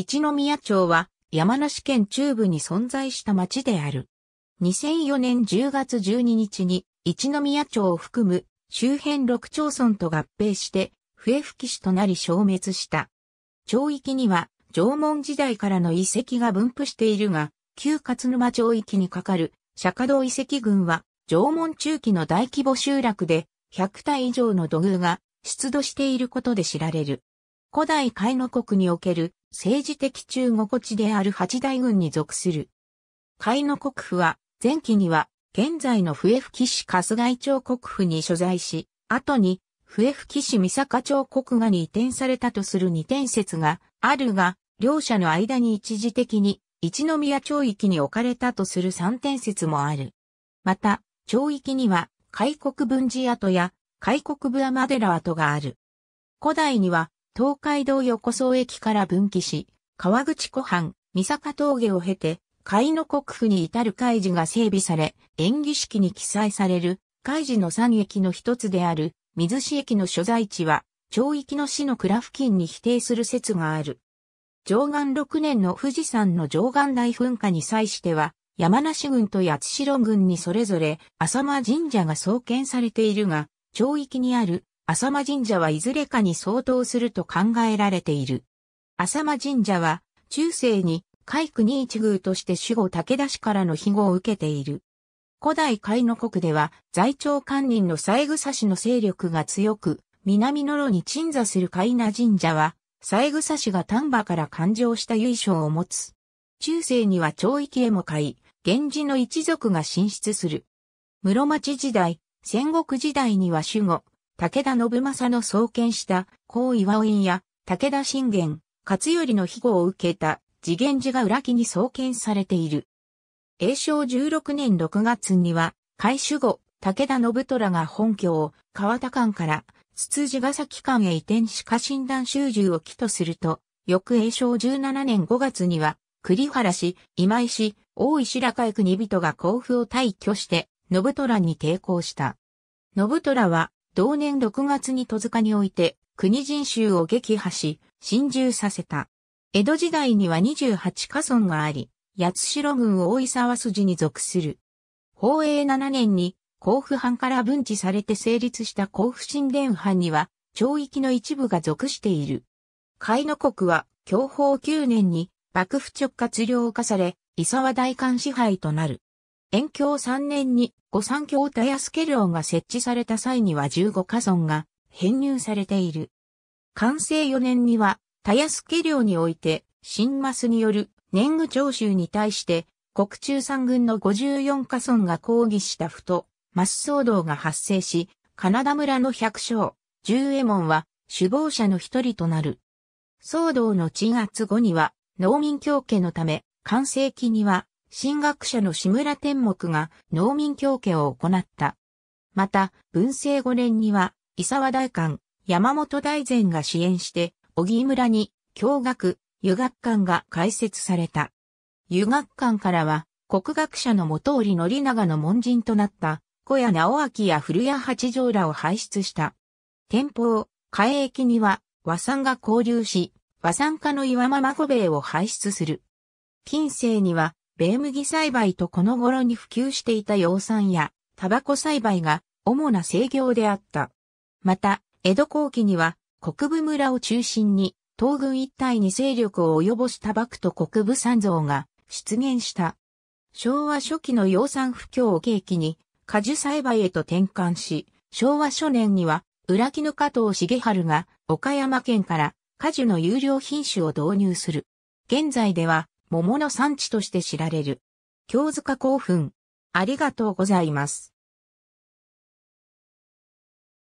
一宮町は山梨県中部に存在した町である。2004年10月12日に一宮町を含む周辺6町村と合併して笛吹市となり消滅した。町域には縄文時代からの遺跡が分布しているが、旧勝沼町域にかかる釈迦堂遺跡群は縄文中期の大規模集落で100体以上の土偶が出土していることで知られる。古代海の国における政治的中心地である八大軍に属する。海の国府は、前期には、現在の笛吹市春日井町国府に所在し、後に、笛吹市三坂町国がに移転されたとする二点説があるが、両者の間に一時的に一宮町域に置かれたとする三点説もある。また、町域には、開国分寺跡や、開国部天寺跡がある。古代には、東海道横総駅から分岐し、川口湖畔、三坂峠を経て、海の国府に至る海事が整備され、演技式に記載される、海事の三駅の一つである、水市駅の所在地は、町域の市の蔵付近に否定する説がある。上岸6年の富士山の上岸大噴火に際しては、山梨郡と八代郡にそれぞれ、浅間神社が創建されているが、町域にある浅間神社はいずれかに相当すると考えられている。浅間神社は、中世に、海区に一宮として守護武田氏からの庇護を受けている。古代海の国では、在庁官人の三草氏の勢力が強く、南野路に鎮座する海名神社は、三草氏が丹波から誕生した由緒を持つ。中世には町域へも買い、源氏の一族が進出する。室町時代、戦国時代には守護、武田信正の創建した、高岩院や、武田信玄、勝頼の庇護を受けた、次元寺が裏木に創建されている。永正16年6月には、開修後、武田信虎が本拠を、河田間から、つつじヶ崎間へ移転し家臣団集従を起とすると、翌永正17年5月には、栗原氏、今井氏、大石、白河国人が甲府を退去して、信虎に抵抗した。信虎は同年6月に戸塚において、国人衆を撃破し、侵入させた。江戸時代には28家村があり、八代郡大井沢筋に属する。宝永7年に、甲府藩から分治されて成立した甲府神殿藩には、町域の一部が属している。海の国は、享保9年に、幕府直轄領化され、伊沢大官支配となる。延享3年に御三教田安家領が設置された際には15家村が編入されている。完成4年には田安家領において新マスによる年貢徴収に対して国中三軍の54家村が抗議したふとマス騒動が発生し、カナダ村の百姓、十右衛門は首謀者の一人となる。騒動の鎮月後には農民協計のため、完成期には神学者の志村天目が農民教家を行った。また、文政5年には、伊沢大官、山本大善が支援して、小木村に、教学、湯学館が開設された。湯学館からは、国学者の元織宣長の門人となった、小屋直明や古谷八条らを輩出した。天保、海駅には、和産が交流し、和産家の岩間孫兵衛を輩出する。近世には、米麦栽培とこの頃に普及していた養蚕やタバコ栽培が主な制業であった。また、江戸後期には国部村を中心に東軍一帯に勢力を及ぼすタバクと国部産造が出現した。昭和初期の養蚕不況を契機に果樹栽培へと転換し、昭和初年には裏木の加藤重春が岡山県から果樹の有料品種を導入する。現在では桃の産地として知られる。京塚興奮。ありがとうございます。